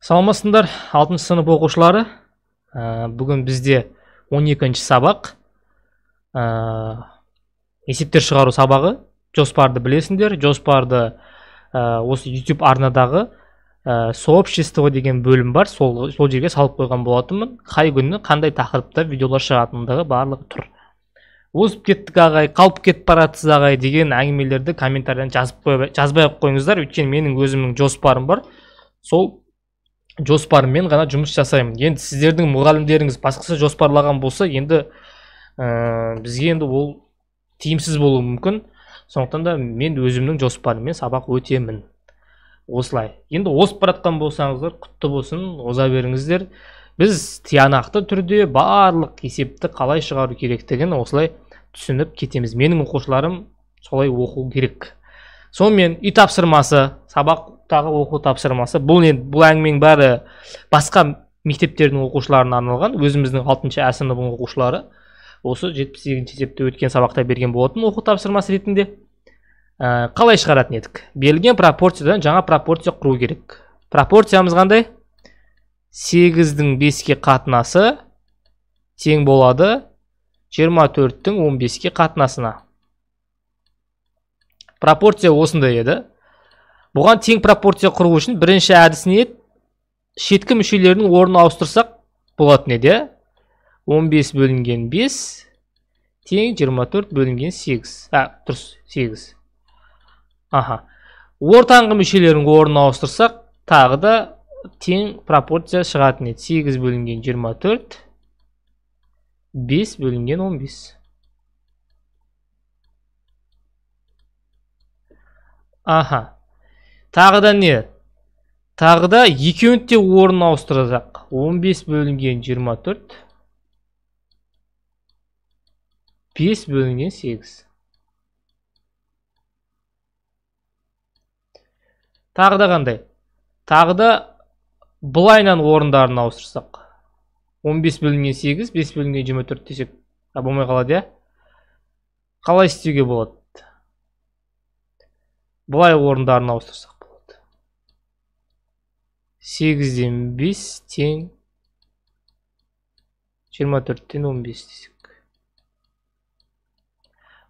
саламатсыңдар алтыншы сынып оқушылары ә, бүгін бізде 12 ші сабақ ә, есептер шығару сабағы жоспарды білесіңдер жоспарды ә, осы YouTube арнадағы ә, сообщество деген бөлім бар сол, сол жерге салып қойған болатынмын қай күні қандай тақырыпта видеолар шығатындығы барлығы тұр озып кеттік ағай қалып кетіп баратсыз ағай деген әңгімелерді комментарийден жазып қой, жазбай ақ қойыңыздар өйткені менің өзімнің жоспарым бар сол жоспарымен ғана жұмыс жасаймын енді сіздердің мұғалімдеріңіз басқаша жоспарлаған болса енді ә, бізге енді ол тиімсіз болуы мүмкін сондықтан да мен өзімнің жоспарыммен сабақ өтемін осылай енді озып бара жатқан болсаңыздар құтты болсын оза беріңіздер біз тиянақты түрде барлық есепті қалай шығару керектігін осылай түсініп кетеміз менің оқушыларым солай оқу керек сонымен үй тапсырмасы сабақ тағы оқу тапсырмасы бұл не бұл әңгіменің бәрі басқа мектептердің оқушыларына арналған өзіміздің алтыншы а сыныбының оқушылары осы жетпіс сегізінші есепті өткен сабақта берген болатын оқу тапсырмасы ретінде ә, қалай шығаратын едік берілген пропорциядан жаңа пропорция құру керек пропорциямыз қандай сегіздің беске қатынасы тең болады 24-тің 15-ке қатынасына пропорция осындай еді бұған тең пропорция құру үшін бірінші әдісіне ет, шеткі мүшелерінің орнын ауыстырсақ болатын еді 15 бөлінген 5 тең 24 бөлінген 8 а дұрыс 8 аха ортаңғы мүшелерінің орнын ауыстырсақ тағы да тең пропорция шығатын еді 8 бөлінген 24 5 бөлінген 15 аха тағы да не тағы да екеуін де орын ауыстырсақ 15 бөлінген 24 5 бөлінген 8 тағы да қандай тағы да былайынан орындарын ауыстырсақ 15 бөлінген 8 5 бөлінген 24 десек а болмай қалады иә? қалай істеуге болады Бұлай орындарын ауыстырсақ сегізден бес тең жиырма төрттен он бес десек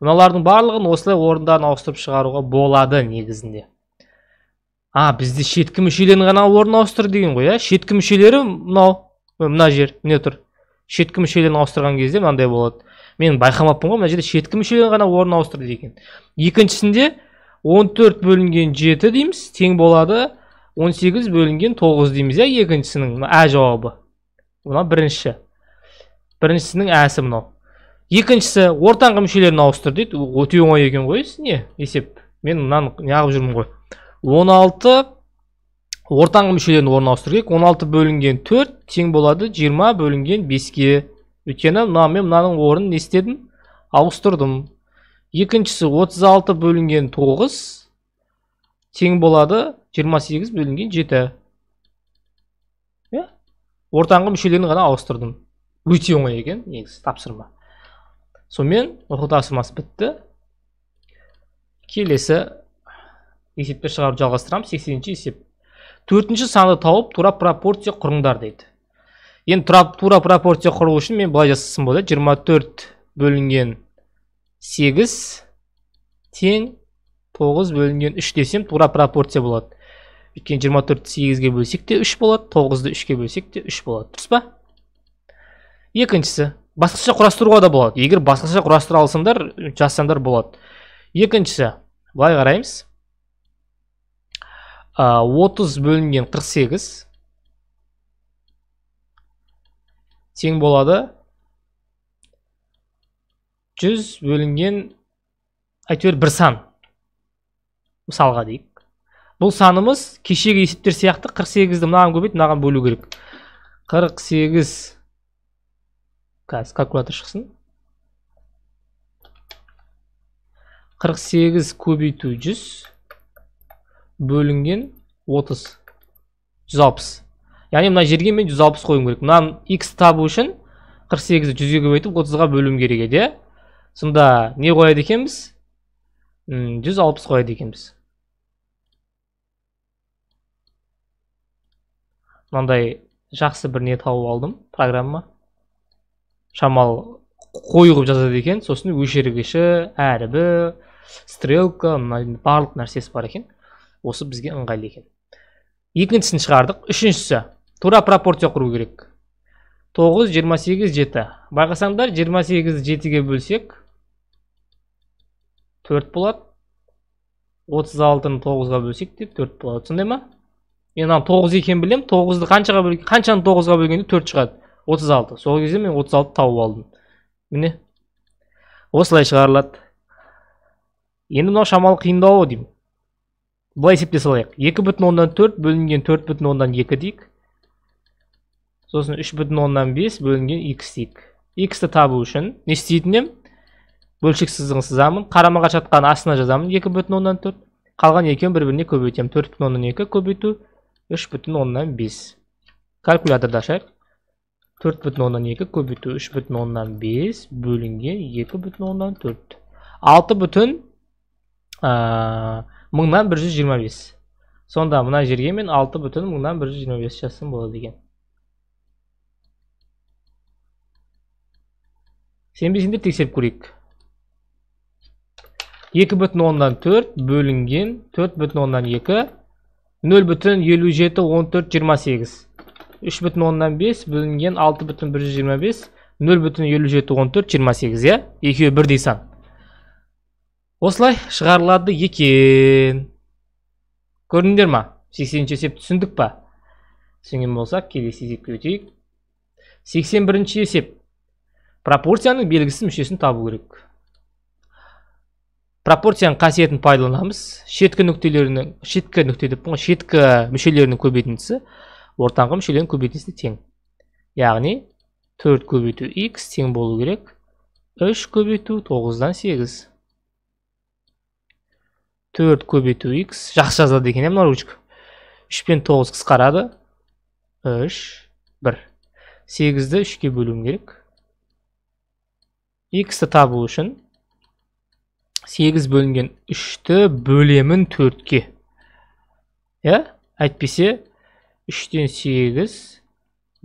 мыналардың барлығын осылай орындарын ауыстырып шығаруға болады негізінде а бізде шеткі мүшелерін ғана орнын ауыстыр деген ғой иә шеткі мүшелері мынау мына жер міне тұр шеткі мүшелерін ауыстырған кезде мынандай болады мен байқамаппын ғой мына жерде шеткі мүшелерін ғана орнын ауыстырды екен екіншісінде 14 бөлінген 7 дейміз тең болады 18 бөлінген 9 дейміз иә екіншісінің ә жауабы мына бірінші біріншісінің әсі мынау екіншісі ортаңғы мүшелерін ауыстыр дейді өте оңай екен ғой не есеп мен мынаны неғып жүрмін ғой 16 ортаңғы мүшелерін орнына ауыстыру керек 16 бөлінген 4 тең болады 20 бөлінген 5-ке өйткені мына мен мынаның орнын не істедім ауыстырдым екіншісі 36 бөлінген 9 тең болады 28 бөлінген 7 иә ортаңғы мүшелерін ғана ауыстырдым өте оңай екен негізі тапсырма сонымен оқу тапсырмасы бітті келесі есепті шығарып жалғастырамыз сексенінші есеп төртінші санды тауып тура пропорция құрыңдар дейді енді тура, тура пропорция құру үшін мен былай жасасам болады 24 бөлінген 8 тең тоғыз бөлінген үш десем тура пропорция болады өйткені жиырма төртті сегізге бөлсек те үш болады тоғызды үшке бөлсек те үш болады дұрыс па екіншісі басқаша құрастыруға да болады егер басқаша құрастыра алсаңдар жазсаңдар болады екіншісі былай қараймыз отыз бөлінген қырық сегіз тең болады жүз бөлінген әйтеуір бір сан мысалға дейік бұл санымыз кешегі есептер сияқты 48-ді мынаған көбейтіп мынаған бөлу керек 48 қазір калькулятор шықсын 48 көбейту 100 бөлінген 30 160 яғни мына жерге мен 160 қоюым керек мынаны x табу үшін 48-ді 100-ге көбейтіп 30-ға бөлуім керек еді иә сонда не қояды екенбіз 160 қояды екенбіз мынандай жақсы бір не тауып алдым программа Шамал қой қылып жазады екен сосын өшіргіші әрібі стрелка барлық нәрсесі бар екен осы бізге ыңғайлы екен екіншісін шығардық үшіншісі тура пропорция құру керек 9, 28, 7 байқасаңдар 28 7-ге бөлсек 4 болады 36 алтыны 9-ға бөлсек деп 4 болады сондай ма мен ана тоғыз екенін білемін тоғызды қаншаға бөл қаншаны тоғызға бөлгенде төрт шығады отыз алты сол кезде мен отыз алты тауып алдым міне осылай шығарылады енді мынау шамалы қиындау ғой деймін былай есептей салайық екі бүтін оннан төрт бөлінген төрт бүтін оннан екі дейік сосын үш бүтін оннан бес бөлінген икс дейік иксті табу үшін не істейтін едім бөлшек сызығын сызамын қарама қарсы жатқан астына жазамын екі бүтін оннан төрт қалған екеуін бір біріне көбейтемін төрт бүтін оннан екі көбейту үш бүтін оннан бес калькуляторды ашайық төрт бүтін оннан екі көбейту үш бүтін оннан бес бөлінген екі бүтін оннан төрт алты бүтін мыңнан бір жүз жиырма бес сонда мына жерге мен алты бүтін мыңнан бір жүз жиырма бес жазсам болады екен сенбесеңдер тексеріп көрейік екі бүтін оннан төрт бөлінген төрт бүтін оннан екі нөл бүтін елу жеті он төрт жиырма сегіз үш бүтін оннан бес бөлінген алты бүтін бір жүз жиырма бес нөл бүтін елу жеті он төрт жиырма сегіз иә екеуі бірдей сан осылай шығарылады екен көрдіңдер ма сексенінші есеп түсіндік па түсінген болсақ келесі есепке өтейік сексен бірінші есеп пропорцияның белгісіз мүшесін табу керек пропорцияның қасиетін пайдаланамыз шеткі нүктелерінің шеткі нүкте деппін шеткі мүшелерінің көбейтіндісі ортаңғы мүшелердің көбейтіндісіне тең яғни 4 көбейту x тең болу керек 3 көбейту 9-дан 8 4 көбейту x жақсы жазады екен иә мына 3 пен 9 қысқарады 3 1 8-ді 3-ке бөлуім керек x-ті табу үшін 8 бөлінген 3-ті бөлемін 4-ке. Айтпесе, иә? 3-тен 8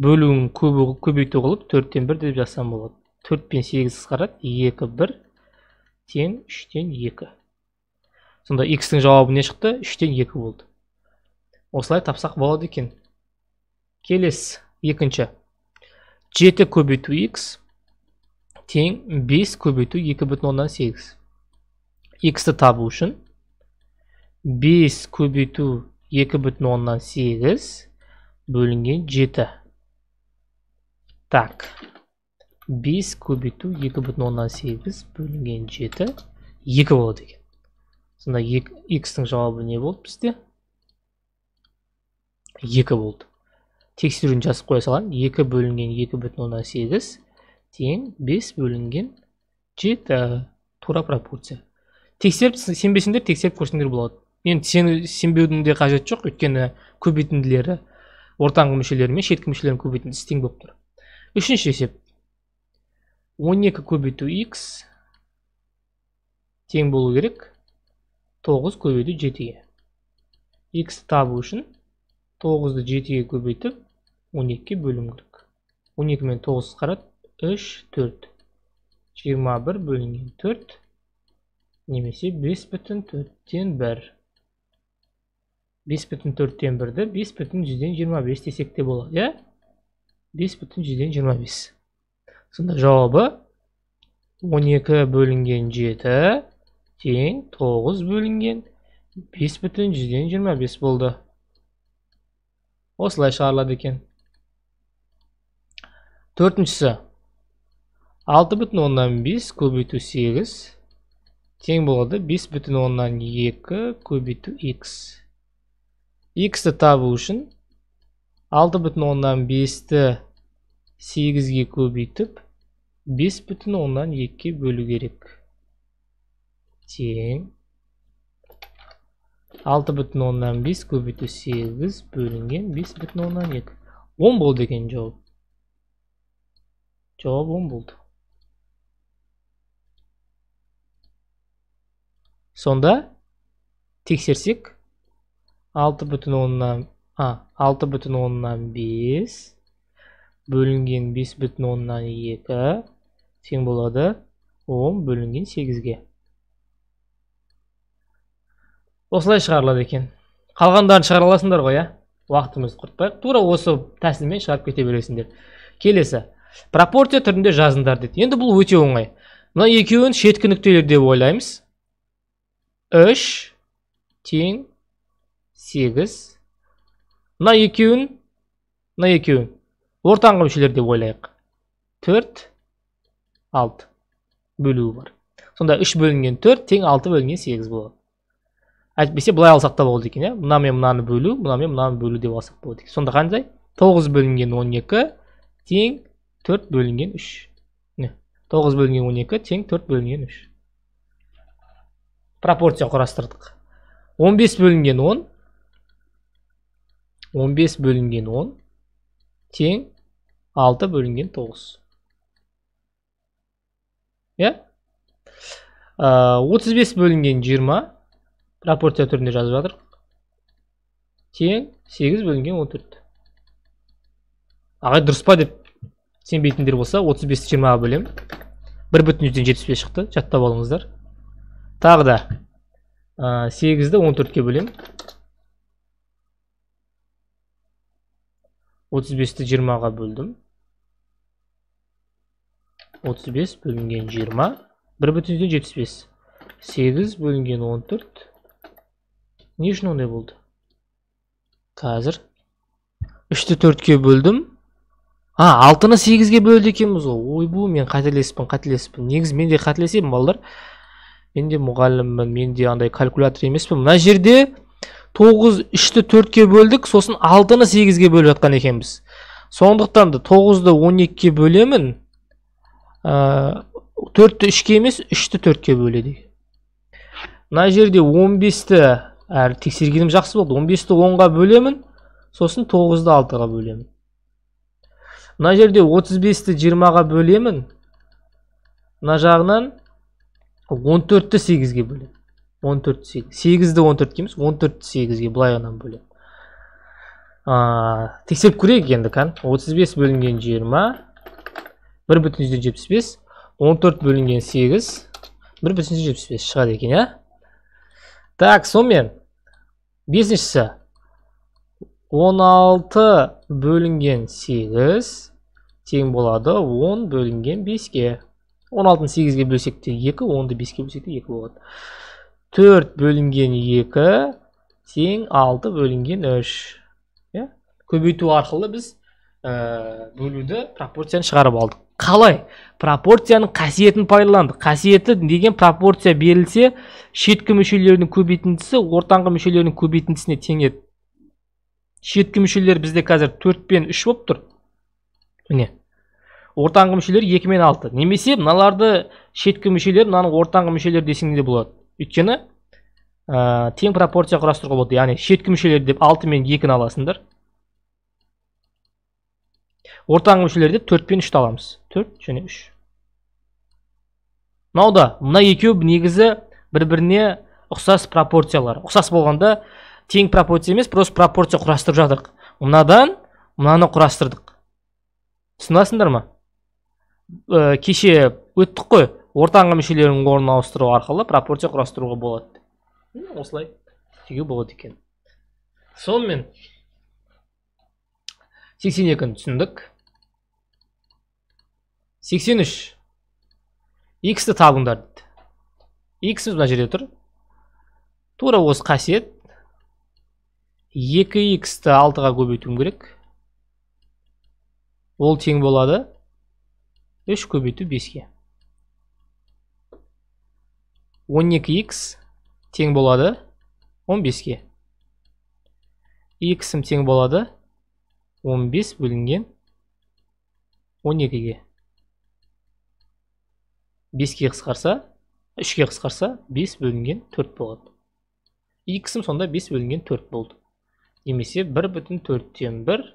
бөлің көбейті қолып, 4-тен 1 деп болады. 4-тен 8-ті сұқарап, 2-1, 3-тен 2. Сонда, x-тің жауабы не шықты? 3-тен 2 болды. Осылай тапсақ болады екен. Келес, екінші. 7 көбейті x, 10, 5 көбейті 2 бүтін онын 8 x-ті табу үшін 5 көбейту 2 бүтін оннан 8 бөлінген 7. Так, 5 көбейту 2 бүтін оннан 8 бөлінген 7 2 болады екен. Сонда x-тің жауабы не болды бізде? 2 болды. Тексеруін жазып қоя 2 бөлінген 2 бүтін оннан 8 тең 5 бөлінген 7 тура пропорция тексеріп сенбесеңдер тексеріп көрсеңдер болады Мен сені сенбеудің де қажеті жоқ өйткені көбейтінділері ортаңғы мүшелері мен шеткі мүшелерінің көбейтіндісі тең болып тұр үшінші есеп 12 көбейту x тең болу керек 9 көбейту 7-ге x табу үшін 9-ды 7-ге көбейтіп 12-ге бөлуім керек 12 мен 9 қарат 3 4 21 бөлінген 4 немесе 5.4-тен 1. 5.4-ді 5.125-ден десек те болады, иә? 5.125-ден 25. Сонда жауабы 12 бөлінген 7 тең 9 бөлінген 5.125-ден 25 болды. Осылай шығарылады екен. 4-шісі 6.5 көбейту тең болады 5 бүтін оннан екі көбейту x x-ті табу үшін 6 бүтін оннан бесті ті 8-ге көбейтіп 5 бүтін оннан екіге бөлу керек тең 6 бүтін оннан бес көбейту 8 бөлінген 5 бүтін оннан екі 10 болды екен жауап жауап он болды сонда тексерсек 6 бүтін оннан а алты бүтін оннан бес бөлінген бес бүтін оннан екі тең болады он бөлінген сегізге осылай шығарылады екен қалғандарын шығара аласыңдар ғой иә уақытымызды құртпайық. тура осы тәсілмен шығарып кете бересіңдер келесі пропорция түрінде жазыңдар дейді енді бұл өте оңай мына екеуін шеткі нүктелер деп ойлаймыз үш тең сегіз мына екеуін мына екеуін ортаңғы мүшелер деп ойлайық төрт алты бөлуі бар сонда үш бөлінген төрт тең алты бөлінген сегіз болады әйтпесе былай алсақ та болады екен иә мына мен мынаны бөлу мына мен мынаны бөлу деп алсақ болады екен сонда қандай тоғыз бөлінген он екі тең төрт бөлінген үш міне тоғыз бөлінген он екі тең төрт бөлінген үш пропорция құрастырдық 15 бөлінген 10 15 бөлінген 10 тең 6 бөлінген 9 иә 35 ә, бөлінген 20 пропорция түрінде жазып жатыр тең 8 бөлінген 14 ағай дұрыс па деп сенбейтіндер болса 35-ті 20-ға бөлемін бір бүтін жүзден жетпіс шықты жаттап алыңыздар тағы да сегізді он төртке бөлемін отыз бесті жиырмаға бөлдім отыз бес бөлінген жиырма бір бүтін жүзден жетпіс бес сегіз бөлінген он төрт не үшін ондай болды қазір үшті төртке бөлдім а алтыны сегізге бөлді екенбіз ғой ойбу мен қателесіппін қателесіппін негізі мен де қателесемін балдар мен де мұғаліммін мен де андай калькулятор емеспін мына жерде тоғыз үшті төртке бөлдік сосын алтыны сегізге бөліп жатқан екенбіз сондықтан да тоғызды он екіге бөлемін төртті үшке емес үшті төртке бөледі мына жерде 15 бесті әлі тексергенім жақсы болды 15 бесті онға бөлемін сосын тоғызды алтыға бөлемін мына жерде 35-ті 20-ға бөлемін мына жағынан он төртті сегізге бөлемін он төрт сегіз сегізді он төртке емес он төртті сегізге былай ғана бөлемін тексеріп көрейік енді кәні отыз бес бөлінген жиырма бір бүтін жүзден жетпіс бес он төрт бөлінген сегіз бір бүтін жүзден жетпіс бес шығады екен иә так сонымен бесіншісі он алты бөлінген сегіз тең болады он бөлінген беске 16-ны 8-ге бөлсек те 2, 10-ды 5-ке бөлсек те 2 болады. 4 бөлінген 2 тең 6 бөлінген 3. Иә? Көбейту арқылы біз ә, пропорцияны шығарып алдық. Қалай? Пропорцияның қасиетін пайдаландық. Қасиеті деген пропорция берілсе, шеткі мүшелердің көбейтіндісі ортаңғы мүшелердің көбейтіндісіне тең еді. Шеткі мүшелер бізде қазір 4 пен 3 болып тұр. Міне, ортаңғы мүшелері екі мен алты немесе мыналарды шеткі мүшелер мынаны ортаңғы мүшелер десең де болады өйткені ә, тең пропорция құрастыруға болады яғни шеткі мүшелер деп алты мен екіні аласыңдар ортаңғы мүшелерде төрт пен үшті аламыз төрт және үш мынау да мына екеуі негізі бір біріне ұқсас пропорциялар ұқсас болғанда тең пропорция емес просто пропорция құрастырып жатырық мынадан мынаны құрастырдық түсінасыңдар ма Э, кеше өттік қой ортаңғы мүшелерінің орнын ауыстыру арқылы пропорция құрастыруға болады осылай деуге болады екен сонымен 82-ні түсіндік 83 x-ті табыңдар дейді x мына жерде тұр тура осы қасиет 2x-ті 6-ға көбейтуім керек ол тең болады 3 көбейту 5 ке 12x тең болады 15 ке x-ым тең болады 15 бөлінген 12-ге. 5-ке қысқарса, 3-ке қысқарса, 5 бөлінген 4 болады. x-ым сонда 5 бөлінген 4 болды. Емесе, 1 бүтін 4-тен 1,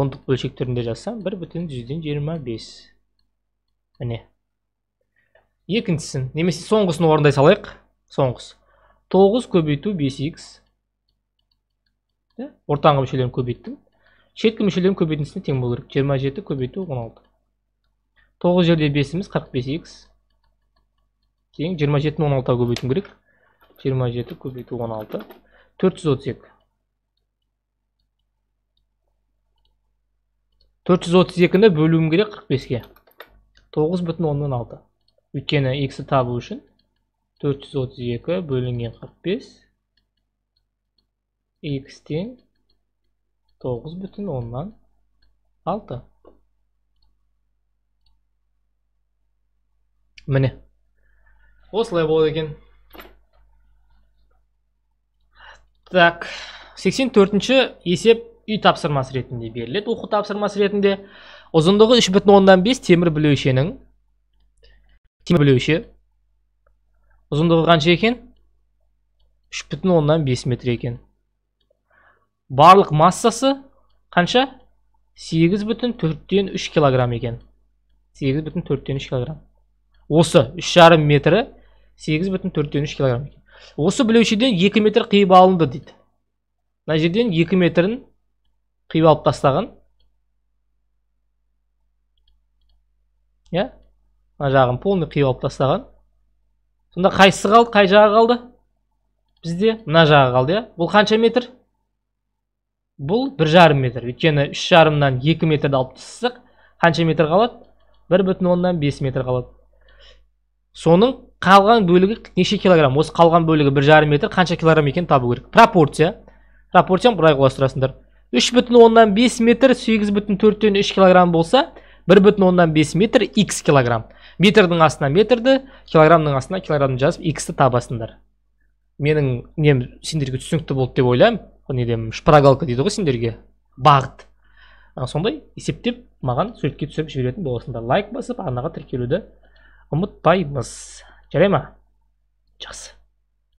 10 бөлшектерінде жасам, 1 бүтін 125 міне екіншісін немесе соңғысын орындай салайық соңғысы тоғыз көбейту бес икс ортаңғы мүшелерін көбейттім шеткі мүшелерін көбейтіндісіне тең болу керек жиырма жеті көбейту он алты тоғыз жерде бесіміз қырық бес икс тең жиырма жетіні он алтыға көбейтуім керек жиырма жеті көбейту он алты төрт жүз отыз екі төрт жүз отыз екіні бөлуім керек қырық беске тоғыз бүтін оннан алты өйткені x табу үшін 432 бөлінген 45 x тең тоғыз бүтін оннан алты міне осылай болады екен так 84 төртінші есеп үй тапсырмасы ретінде беріледі оқу тапсырмасы ретінде Ұзындығы 3,5 темір білуішенің. Темір білуіші. Ұзындығы ған шекен? 3,5 метр екен. Барлық массасы қанша? 8,4-3 килограмм екен. 8,4-3 килограмм. Осы 3,5 метрі 8,4-3 килограмм екен. Осы білуішеден 2 метр қиып алынды дейді. Нәжерден 2 метрін қиып алып 2 метрін қиып алып тастағын. иә мына жағын полный қиып алып тастаған сонда қайсысы қалды қай жағы қалды бізде мына жағы қалды иә бұл қанша метр бұл бір жарым метр өйткені үш жарымнан екі метрді алып тастасақ қанша метр қалады бір бүтін оннан бес метр қалады соның қалған бөлігі неше килограмм осы қалған бөлігі бір жарым метр қанша килограмм екенін табу керек пропорция пропорцияны былай құрастырасыңдар үш бүтін оннан бес метр сегіз бүтін төрттен үш килограмм болса бір бүтін оннан бес метр x килограмм метрдің астына метрді килограммның астына килограммды жазып иксті табасыңдар менің нем сендерге түсінікті болды деп ойлаймын неде шпрагалка дейді ғой сендерге бағыт а, сондай есептеп маған суретке түсіріп жіберетін боласыңдар лайк басып арнаға тіркелуді ұмытпаймыз жарай ма жақсы